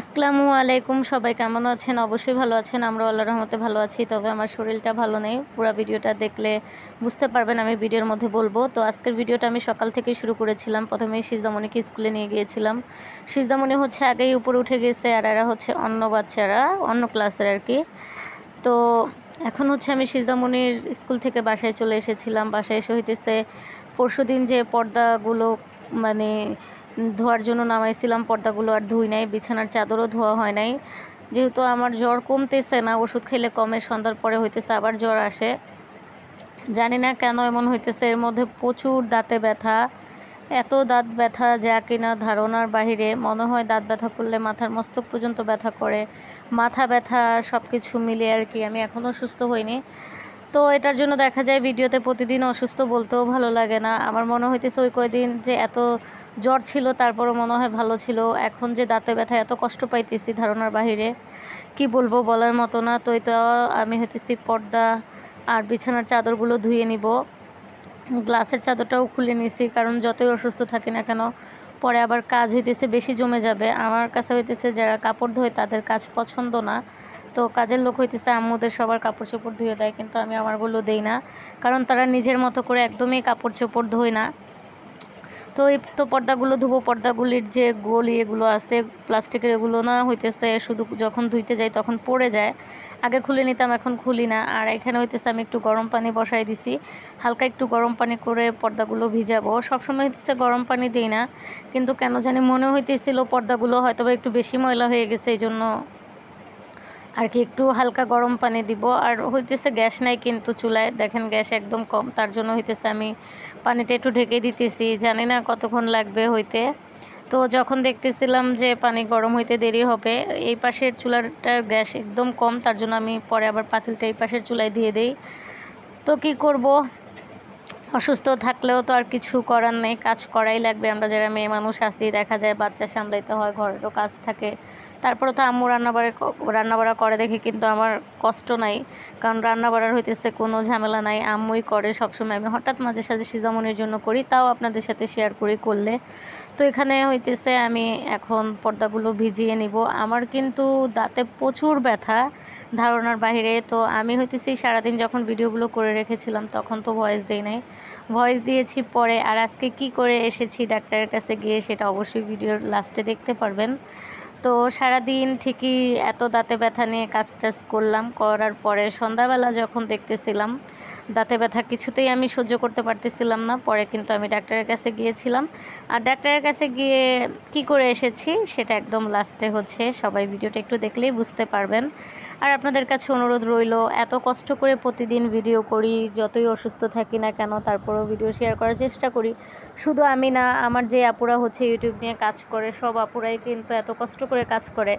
আসসালামু আলাইকুম সবাই কেমন আছেন অবশ্যই ভালো আছেন আমরা আল্লাহ রহমতে ভালো আছি তবে আমার শরীরটা ভালো নেই পুরো ভিডিওটা দেখলে বুঝতে পারবেন আমি ভিডিওর মধ্যে বলবো তো আজকের ভিডিওটা আমি সকাল থেকে শুরু করেছিলাম প্রথমে সিজদামণিকে স্কুলে নিয়ে গিয়েছিলাম সিজদামণি হচ্ছে আগেই উপরে উঠে গেছে আর এরা হচ্ছে অন্য বাচ্চারা অন্য ক্লাসের আর কি তো এখন হচ্ছে আমি সিজদামণির স্কুল থেকে বাসায় চলে এসেছিলাম বাসায় এসে হইতেছে পরশু দিন যে পর্দাগুলো মানে ধোয়ার জন্য নামাইছিলাম পর্দাগুলো আর ধুই নাই বিছানার চাদরও ধোয়া হয় নাই যেহেতু আমার জ্বর কমতেছে না ওষুধ খেলে কমে সন্ধ্যার পরে হইতেছে আবার জ্বর আসে জানি না কেন এমন হইতেছে এর মধ্যে প্রচুর দাঁতে ব্যথা এত দাঁত ব্যথা যা কিনা ধারণার বাহিরে মনে হয় দাঁত ব্যথা করলে মাথার মস্তক পর্যন্ত ব্যথা করে মাথা ব্যথা সব কিছু মিলে আর কি আমি এখনও সুস্থ হইনি তো এটার জন্য দেখা যায় ভিডিওতে প্রতিদিন অসুস্থ বলতেও ভালো লাগে না আমার মনে হইতেছে ওই কয়েকদিন যে এত জ্বর ছিল তারপরও মনে হয় ভালো ছিল এখন যে দাঁতে ব্যথা এত কষ্ট পাইতেছি ধারণার বাহিরে কি বলবো বলার মতো না তো এটা আমি হইতেছি পর্দা আর বিছানার চাদরগুলো ধুয়ে নিব গ্লাসের চাদরটাও খুলে নিছি কারণ যতই অসুস্থ থাকি না কেন পরে আবার কাজ হইতেছে বেশি জমে যাবে আমার কাছে হইতেছে যারা কাপড় ধোয় তাদের কাজ পছন্দ না তো কাজের লোক হইতেছে আম্মুদের সবার কাপড় চোপড় ধুয়ে দেয় কিন্তু আমি আমারগুলো দেই না কারণ তারা নিজের মতো করে একদমই কাপড় চোপড় ধোয় না তো এই তো পর্দাগুলো ধুবো পর্দাগুলির যে গোল ইয়েগুলো আছে প্লাস্টিকের এগুলো না হইতেছে শুধু যখন ধুইতে যাই তখন পড়ে যায় আগে খুলে নিতাম এখন খুলি না আর এখানে হইতেছে আমি একটু গরম পানি বসাই দিছি হালকা একটু গরম পানি করে পর্দাগুলো ভিজাবো সবসময় হইতেছে গরম পানি দিই না কিন্তু কেন জানি মনে হইতেছিল পর্দাগুলো হয়তো একটু বেশি ময়লা হয়ে গেছে এই জন্য আর কি একটু হালকা গরম পানি দিব আর হইতেছে গ্যাস নাই কিন্তু চুলায় দেখেন গ্যাস একদম কম তার জন্য হইতেছে আমি পানিটা একটু ঢেকে দিতেছি জানি না কতক্ষণ লাগবে হইতে তো যখন দেখতেছিলাম যে পানি গরম হইতে দেরি হবে এই পাশের চুলাটার গ্যাস একদম কম তার জন্য আমি পরে আবার পাতিলটা এই পাশের চুলায় দিয়ে দিই তো কি করব অসুস্থ থাকলেও তো আর কিছু করার নেই কাজ করাই লাগবে আমরা যারা মেয়ে মানুষ আসি দেখা যায় বাচ্চা সামলাইতে হয় ঘরেরও কাজ থাকে তারপরে তো আম্মু রান্না রান্নাবাড়া করে দেখে কিন্তু আমার কষ্ট নাই কারণ রান্নাবাড়ার হইতেছে কোনো ঝামেলা নাই আম্মুই করে সবসময় আমি হঠাৎ মাঝে সাঝে সিজামনির জন্য করি তাও আপনাদের সাথে শেয়ার করি করলে তো এখানে হইতেছে আমি এখন পর্দাগুলো ভিজিয়ে নিব আমার কিন্তু দাঁতে প্রচুর ব্যথা ধারণার বাহিরে তো আমি হইতেছি সারাদিন যখন ভিডিওগুলো করে রেখেছিলাম তখন তো ভয়েস দেই নাই ভয়েস দিয়েছি পরে আর আজকে কি করে এসেছি ডাক্তারের কাছে গিয়ে সেটা অবশ্যই ভিডিওর লাস্টে দেখতে পারবেন তো সারাদিন ঠিকই এত দাঁতে ব্যথা নিয়ে কাজ টাজ করলাম করার পরে সন্ধ্যাবেলা যখন দেখতেছিলাম দাঁতে ব্যথা কিছুতেই আমি সহ্য করতে পারতেছিলাম না পরে কিন্তু আমি ডাক্তারের কাছে গিয়েছিলাম আর ডাক্তারের কাছে গিয়ে কি করে এসেছি সেটা একদম লাস্টে হচ্ছে সবাই ভিডিওটা একটু দেখলেই বুঝতে পারবেন আর আপনাদের কাছে অনুরোধ রইল এত কষ্ট করে প্রতিদিন ভিডিও করি যতই অসুস্থ থাকি না কেন তারপরেও ভিডিও শেয়ার করার চেষ্টা করি শুধু আমি না আমার যে আপুরা হচ্ছে ইউটিউব নিয়ে কাজ করে সব আপুরাই কিন্তু এত কষ্ট করে কাজ করে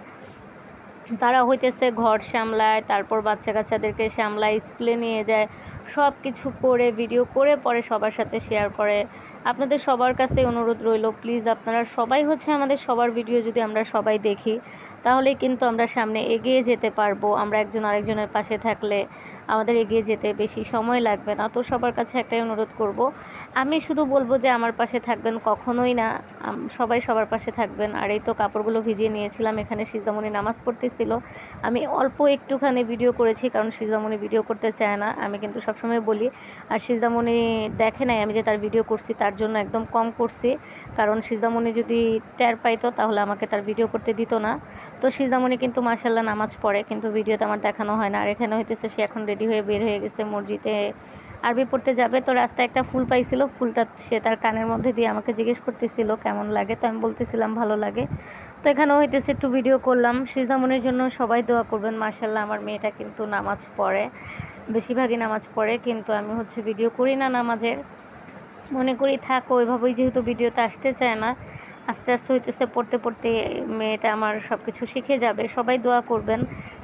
তারা হইতেছে ঘর সামলায় তারপর বাচ্চা কাচ্চাদেরকে সামলায় স্কুলে নিয়ে যায় সব কিছু করে ভিডিও করে পরে সবার সাথে শেয়ার করে আপনাদের সবার কাছে অনুরোধ রইল প্লিজ আপনারা সবাই হচ্ছে আমাদের সবার ভিডিও যদি আমরা সবাই দেখি তাহলে কিন্তু আমরা সামনে এগিয়ে যেতে পারবো আমরা একজন আরেকজনের পাশে থাকলে আমাদের এগিয়ে যেতে বেশি সময় লাগবে না তো সবার কাছে একটাই অনুরোধ করব আমি শুধু বলবো যে আমার পাশে থাকবেন কখনোই না সবাই সবার পাশে থাকবেন আর এই তো কাপড়গুলো ভিজিয়ে নিয়েছিলাম এখানে সিজদামণি নামাজ পড়তেছিল আমি অল্প একটুখানি ভিডিও করেছি কারণ সিজদামণি ভিডিও করতে চায় না আমি কিন্তু সবসময় বলি আর সিজদামণি দেখে নাই আমি যে তার ভিডিও করছি তার জন্য একদম কম করছি কারণ সিজদামণি যদি ট্যার পাইতো তাহলে আমাকে তার ভিডিও করতে দিত না তো সিজদামণি কিন্তু মার্শাল্লাহ নামাজ পড়ে কিন্তু ভিডিওতে আমার দেখানো হয় না আর এখানে হইতেছে সে এখন রেডি হয়ে বের হয়ে গেছে মসজিদে আরবি পড়তে যাবে তো রাস্তায় একটা ফুল পাইছিল ফুলটা সে তার কানের মধ্যে দিয়ে আমাকে জিজ্ঞেস করতেছিল কেমন লাগে তো আমি বলতেছিলাম ভালো লাগে তো এখানেও হইতেছে একটু ভিডিও করলাম সিজদামণির জন্য সবাই দোয়া করবেন মার্শাল্লাহ আমার মেয়েটা কিন্তু নামাজ পড়ে বেশিরভাগই নামাজ পড়ে কিন্তু আমি হচ্ছে ভিডিও করি না নামাজের মনে করি থাকো ওইভাবেই যেহেতু ভিডিওতে আসতে চায় না আস্তে আস্তে হইতেছে পড়তে পড়তে মেয়েটা আমার সব কিছু শিখে যাবে সবাই দোয়া করবেন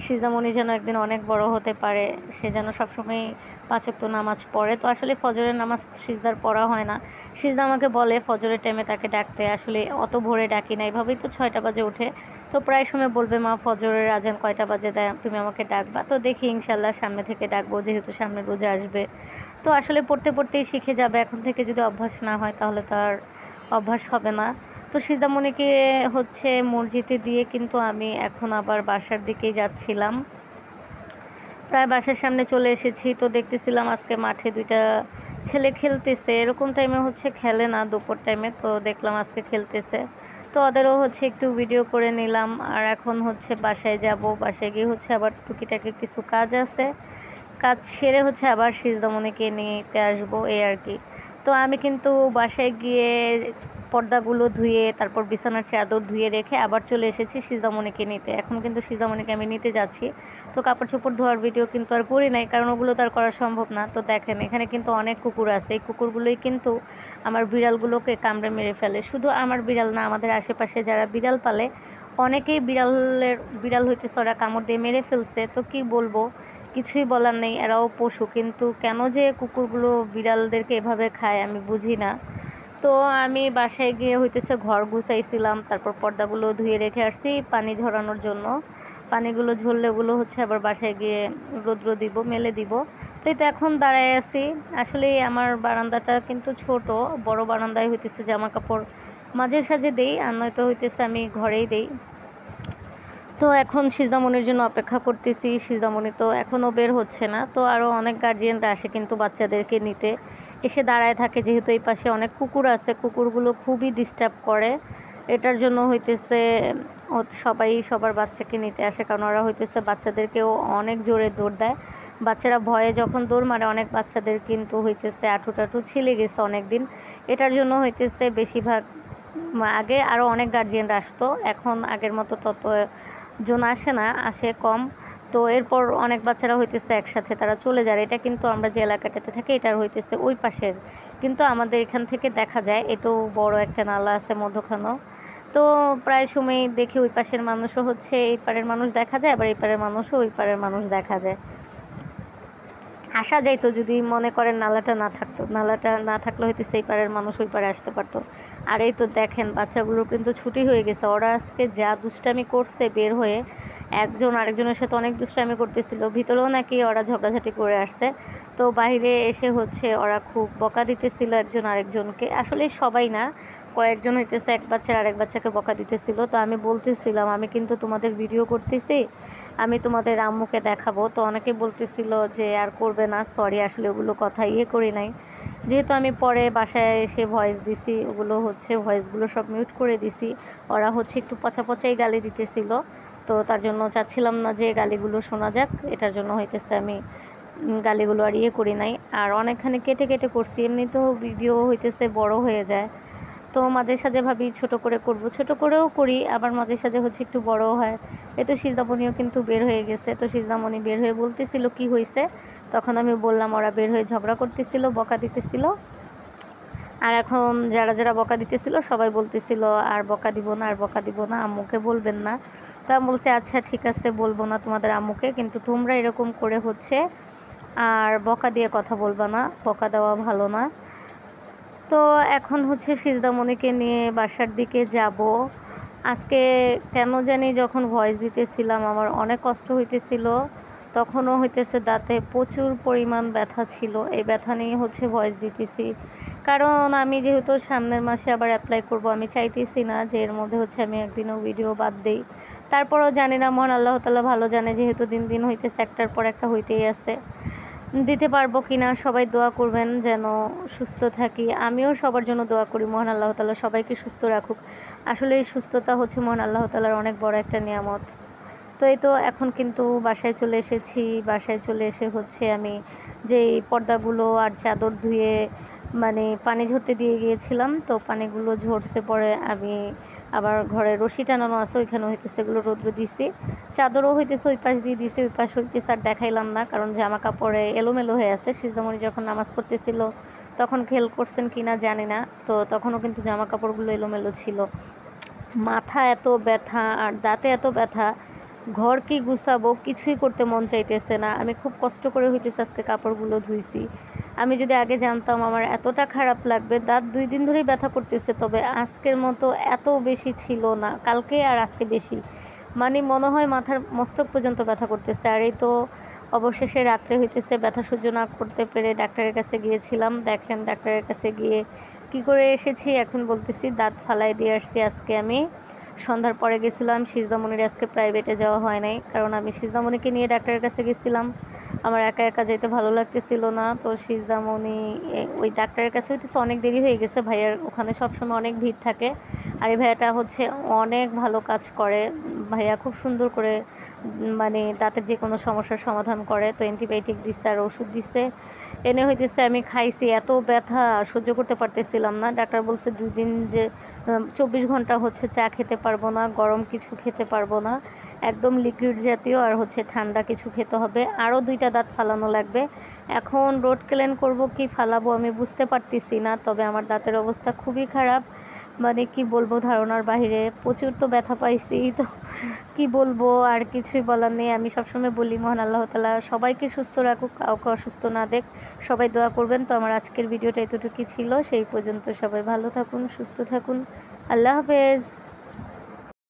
সিজামণি যেন একদিন অনেক বড় হতে পারে সে যেন সবসময় পাঁচক তো নামাজ পড়ে তো আসলে ফজরের নামাজ সিজদার পড়া হয় না সিজদা আমাকে বলে ফজরের টাইমে তাকে ডাকতে আসলে অত ভোরে ডাকি না এভাবেই তো ছয়টা বাজে ওঠে তো প্রায় সময় বলবে মা ফজরের আজান কয়টা বাজে দেয় তুমি আমাকে ডাকবা তো দেখি ইনশাল্লাহ সামনে থেকে ডাকবো যেহেতু সামনে রোজে আসবে তো আসলে পড়তে পড়তেই শিখে যাবে এখন থেকে যদি অভ্যাস না হয় তাহলে তার অভ্যাস হবে না তো সীতামণিকে হচ্ছে মসজিদে দিয়ে কিন্তু আমি এখন আবার বাসার দিকে যাচ্ছিলাম প্রায় বাসার সামনে চলে এসেছি তো দেখতেছিলাম আজকে মাঠে দুইটা ছেলে খেলতেছে এরকম টাইমে হচ্ছে খেলে না দুপুর টাইমে তো দেখলাম আজকে খেলতেছে তো ওদেরও হচ্ছে একটু ভিডিও করে নিলাম আর এখন হচ্ছে বাসায় যাব বাসায় গিয়ে হচ্ছে আবার টুকিটাকি কিছু কাজ আছে কাজ সেরে হচ্ছে আবার সিজদমনিকে নিতে আসবো এই আর কি তো আমি কিন্তু বাসায় গিয়ে পর্দাগুলো ধুয়ে তারপর বিছানার চাদর ধুয়ে রেখে আবার চলে এসেছি সিজামণিকে নিতে এখন কিন্তু সিজামণিকে আমি নিতে যাচ্ছি তো কাপড় চোপড় ধোয়ার ভিডিও কিন্তু আর করি নাই কারণ ওগুলো তার করা সম্ভব না তো দেখেন এখানে কিন্তু অনেক কুকুর আছে এই কুকুরগুলোই কিন্তু আমার বিড়ালগুলোকে কামড়ে মেরে ফেলে শুধু আমার বিড়াল না আমাদের আশেপাশে যারা বিড়াল পালে অনেকেই বিড়ালের বিড়াল হইতে সরা কামড় দিয়ে মেরে ফেলছে তো কি বলবো কিছুই বলার নেই এরাও পশু কিন্তু কেন যে কুকুরগুলো বিড়ালদেরকে এভাবে খায় আমি বুঝি না তো আমি বাসায় গিয়ে হইতেছে ঘর গুছাইছিলাম তারপর পর্দাগুলো ধুয়ে রেখে আসছি পানি ঝরানোর জন্য পানিগুলো ঝরলে ওগুলো হচ্ছে আবার বাসায় গিয়ে রৌদ্র দিব মেলে দিব তো এই তো এখন দাঁড়ায় আছি আসলে আমার বারান্দাটা কিন্তু ছোট বড় বারান্দায় হইতেছে জামা কাপড় মাঝে সাঝে দেই আর নয়তো হইতেছে আমি ঘরেই দেই তো এখন সিজদামণির জন্য অপেক্ষা করতেছি সিজদামণি তো এখনও বের হচ্ছে না তো আরও অনেক গার্জিয়ানরা আসে কিন্তু বাচ্চাদেরকে নিতে এসে দাঁড়ায় থাকে যেহেতু এই পাশে অনেক কুকুর আছে কুকুরগুলো খুবই ডিস্টার্ব করে এটার জন্য হইতেছে সবাই সবার বাচ্চাকে নিতে আসে কারণ ওরা হইতেছে বাচ্চাদেরকেও অনেক জোরে দৌড় দেয় বাচ্চারা ভয়ে যখন দৌড় মারে অনেক বাচ্চাদের কিন্তু হইতেছে আঠু টাঠু ছিলে গেছে অনেক দিন এটার জন্য হইতেছে বেশিরভাগ আগে আরও অনেক গার্জিয়ানরা আসতো এখন আগের মতো তত জন আসে না আসে কম তো এরপর অনেক বাচ্চারা হইতেছে একসাথে তারা চলে যায় এটা কিন্তু আমরা যে এলাকাটাতে থাকি এটার হইতেছে ওই পাশের কিন্তু আমাদের এখান থেকে দেখা যায় এত বড় একটা নালা আছে মধ্যখানও তো প্রায় সময় দেখি ওই পাশের মানুষও হচ্ছে এই পারের মানুষ দেখা যায় আবার এই পারের মানুষও ওই পারের মানুষ দেখা যায় আসা যাইতো যদি মনে করেন নালাটা না থাকতো নালাটা না থাকলে হয়তো সেই পারের মানুষ ওই পারে আসতে পারতো আর এই তো দেখেন বাচ্চাগুলো কিন্তু ছুটি হয়ে গেছে ওরা আজকে যা দুষ্টামি করছে বের হয়ে একজন আরেকজনের সাথে অনেক দুষ্টামি করতেছিল ভিতরেও নাকি ওরা ঝগড়াঝাটি করে আসছে তো বাইরে এসে হচ্ছে ওরা খুব বকা দিতেছিল একজন আরেকজনকে আসলে সবাই না কয়েকজন হইতেছে এক বাচ্চার আরেক বাচ্চাকে বকা দিতেছিল তো আমি বলতেছিলাম আমি কিন্তু তোমাদের ভিডিও করতেছি আমি তোমাদের আম্মুকে দেখাবো তো অনেকে বলতেছিল যে আর করবে না সরি আসলে ওগুলো কথা ইয়ে করি নাই যেহেতু আমি পরে বাসায় এসে ভয়েস দিছি ওগুলো হচ্ছে ভয়েসগুলো সব মিউট করে দিছি ওরা হচ্ছে একটু পচা পচাই গালি দিতেছিল তো তার জন্য চাচ্ছিলাম না যে গালিগুলো শোনা যাক এটার জন্য হইতেছে আমি গালিগুলো আর ইয়ে করি নাই আর অনেকখানি কেটে কেটে করছি এমনি তো ভিডিও হইতেছে বড় হয়ে যায় তো মাঝে সাঝে ভাবি ছোট করে করব ছোট করেও করি আবার মাঝে সাঝে হচ্ছে একটু বড় হয় এ তো সিজদামণিও কিন্তু বের হয়ে গেছে তো সিজদামণি বের হয়ে বলতেছিল কি হয়েছে তখন আমি বললাম ওরা বের হয়ে ঝগড়া করতেছিল বকা দিতেছিল আর এখন যারা যারা বকা দিতেছিল সবাই বলতেছিল আর বকা দিব না আর বকা দিব না আম্মুকে বলবেন না তা আমি বলছি আচ্ছা ঠিক আছে বলবো না তোমাদের আম্মুকে কিন্তু তোমরা এরকম করে হচ্ছে আর বকা দিয়ে কথা বলবা না বকা দেওয়া ভালো না তো এখন হচ্ছে সিজদামণিকে নিয়ে বাসার দিকে যাব আজকে কেন জানি যখন ভয়েস দিতেছিলাম আমার অনেক কষ্ট হইতেছিল তখনও হইতেছে দাঁতে প্রচুর পরিমাণ ব্যথা ছিল এই ব্যথা নিয়ে হচ্ছে ভয়েস দিতেছি কারণ আমি যেহেতু সামনের মাসে আবার অ্যাপ্লাই করব আমি চাইতেছি না যে এর মধ্যে হচ্ছে আমি একদিনও ভিডিও বাদ দেই তারপরও জানি না মহান আল্লাহ তালা ভালো জানে যেহেতু দিন দিন হইতেছে একটার পর একটা হইতেই আছে দিতে পারবো কি না সবাই দোয়া করবেন যেন সুস্থ থাকি আমিও সবার জন্য দোয়া করি মহান আল্লাহ তালা সবাইকে সুস্থ রাখুক আসলে এই সুস্থতা হচ্ছে মহান আল্লাহ তালার অনেক বড় একটা নিয়ামত তো এই তো এখন কিন্তু বাসায় চলে এসেছি বাসায় চলে এসে হচ্ছে আমি যে পর্দাগুলো আর চাদর ধুয়ে মানে পানি ঝরতে দিয়ে গিয়েছিলাম তো পানিগুলো ঝরছে পরে আমি আবার ঘরে রশি টানানো আছে ওইখানে হইতেছে এগুলো রোদ্রে দিছি চাদরও হইতেছে ওই পাশ দিয়ে দিছি ওই পাশ হইতেছে আর দেখাইলাম না কারণ জামা কাপড়ে এলোমেলো হয়ে আছে সিদ্ধামণি যখন নামাজ পড়তেছিল তখন খেল করছেন কি না জানি না তো তখনও কিন্তু জামা কাপড়গুলো এলোমেলো ছিল মাথা এত ব্যথা আর দাঁতে এত ব্যথা ঘর কি গুছাবো কিছুই করতে মন চাইতেছে না আমি খুব কষ্ট করে হইতেছে আজকে কাপড়গুলো ধুইছি আমি যদি আগে জানতাম আমার এতটা খারাপ লাগবে দাঁত দুই দিন ধরেই ব্যথা করতেছে তবে আজকের মতো এত বেশি ছিল না কালকে আর আজকে বেশি মানে মনে হয় মাথার মস্তক পর্যন্ত ব্যথা করতেছে আর এই তো অবশেষে রাত্রে হইতেছে ব্যথা সহ্য না করতে পেরে ডাক্তারের কাছে গিয়েছিলাম দেখেন ডাক্তারের কাছে গিয়ে কি করে এসেছি এখন বলতেছি দাঁত ফালাই দিয়ে আসছি আজকে আমি সন্ধ্যার পরে গেছিলাম সিজদামনির আজকে প্রাইভেটে যাওয়া হয় নাই কারণ আমি সিজদামণিকে নিয়ে ডাক্তারের কাছে গেছিলাম আমার একা একা যেতে ভালো লাগতেছিল না তো সিজদামনি ওই ডাক্তারের কাছে হইতেছে অনেক দেরি হয়ে গেছে ভাইয়ার ওখানে সবসময় অনেক ভিড় থাকে আর এই ভাইয়াটা হচ্ছে অনেক ভালো কাজ করে ভাইয়া খুব সুন্দর করে মানে দাঁতের যে কোনো সমস্যার সমাধান করে তো অ্যান্টিবায়োটিক দিচ্ছে আর ওষুধ দিচ্ছে এনে হইতেছে আমি খাইছি এত ব্যথা সহ্য করতে পারতেছিলাম না ডাক্তার বলছে দুই দিন যে চব্বিশ ঘন্টা হচ্ছে চা খেতে পারবো না গরম কিছু খেতে পারবো না একদম লিকুইড জাতীয় আর হচ্ছে ঠান্ডা কিছু খেতে হবে আরও দুইটা দাঁত ফালানো লাগবে এখন রোড ক্লেন করব কি ফালাবো আমি বুঝতে পারতেছি না তবে আমার দাঁতের অবস্থা খুবই খারাপ মানে কি বলবো ধারণার বাহিরে প্রচুর তো ব্যথা পাইছি তো কি বলবো আর কিছুই বলার নেই আমি সবসময় বলি মহান আল্লাহ তালা সবাইকে সুস্থ রাখুক কাউকে অসুস্থ না দেখ সবাই দোয়া করবেন তো আমার আজকের ভিডিওটা এতটুকুই ছিল সেই পর্যন্ত সবাই ভালো থাকুন সুস্থ থাকুন আল্লাহ হাফেজ